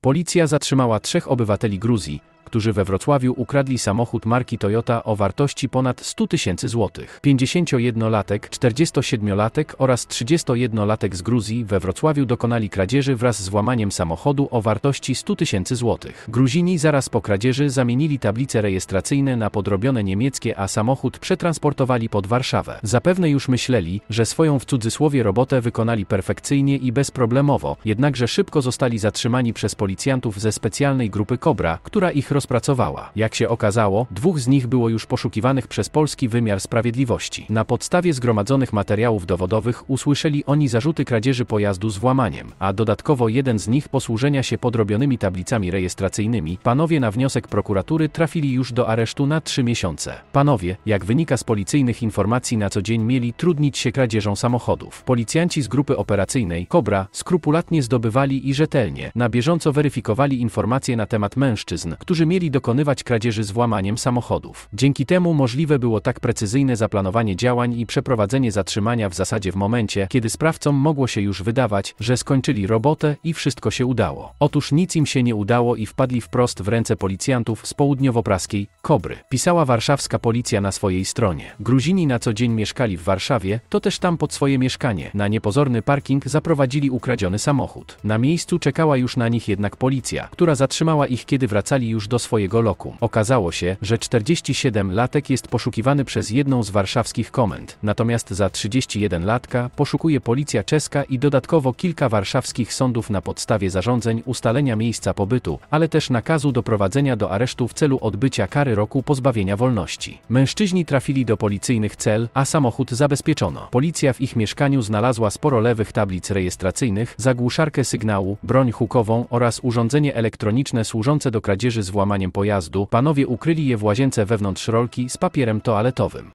Policja zatrzymała trzech obywateli Gruzji, którzy we Wrocławiu ukradli samochód marki Toyota o wartości ponad 100 tysięcy złotych. 51-latek, 47-latek oraz 31-latek z Gruzji we Wrocławiu dokonali kradzieży wraz z włamaniem samochodu o wartości 100 tysięcy złotych. Gruzini zaraz po kradzieży zamienili tablice rejestracyjne na podrobione niemieckie, a samochód przetransportowali pod Warszawę. Zapewne już myśleli, że swoją w cudzysłowie robotę wykonali perfekcyjnie i bezproblemowo, jednakże szybko zostali zatrzymani przez policjantów ze specjalnej grupy Kobra, która ich rozpracowała. Jak się okazało, dwóch z nich było już poszukiwanych przez polski wymiar sprawiedliwości. Na podstawie zgromadzonych materiałów dowodowych usłyszeli oni zarzuty kradzieży pojazdu z włamaniem, a dodatkowo jeden z nich posłużenia się podrobionymi tablicami rejestracyjnymi. Panowie na wniosek prokuratury trafili już do aresztu na trzy miesiące. Panowie, jak wynika z policyjnych informacji na co dzień mieli trudnić się kradzieżą samochodów. Policjanci z grupy operacyjnej Kobra skrupulatnie zdobywali i rzetelnie na bieżąco weryfikowali informacje na temat mężczyzn, którzy mieli dokonywać kradzieży z włamaniem samochodów. Dzięki temu możliwe było tak precyzyjne zaplanowanie działań i przeprowadzenie zatrzymania w zasadzie w momencie, kiedy sprawcom mogło się już wydawać, że skończyli robotę i wszystko się udało. Otóż nic im się nie udało i wpadli wprost w ręce policjantów z południowopraskiej Kobry. Pisała warszawska policja na swojej stronie. Gruzini na co dzień mieszkali w Warszawie, to też tam pod swoje mieszkanie, na niepozorny parking zaprowadzili ukradziony samochód. Na miejscu czekała już na nich jednak policja, która zatrzymała ich kiedy wracali już aż do swojego lokum. Okazało się, że 47-latek jest poszukiwany przez jedną z warszawskich komend, natomiast za 31-latka poszukuje policja czeska i dodatkowo kilka warszawskich sądów na podstawie zarządzeń ustalenia miejsca pobytu, ale też nakazu doprowadzenia do aresztu w celu odbycia kary roku pozbawienia wolności. Mężczyźni trafili do policyjnych cel, a samochód zabezpieczono. Policja w ich mieszkaniu znalazła sporo lewych tablic rejestracyjnych, zagłuszarkę sygnału, broń hukową oraz urządzenie elektroniczne służące do kradzieży zwłok włamaniem pojazdu, panowie ukryli je w łazience wewnątrz rolki z papierem toaletowym.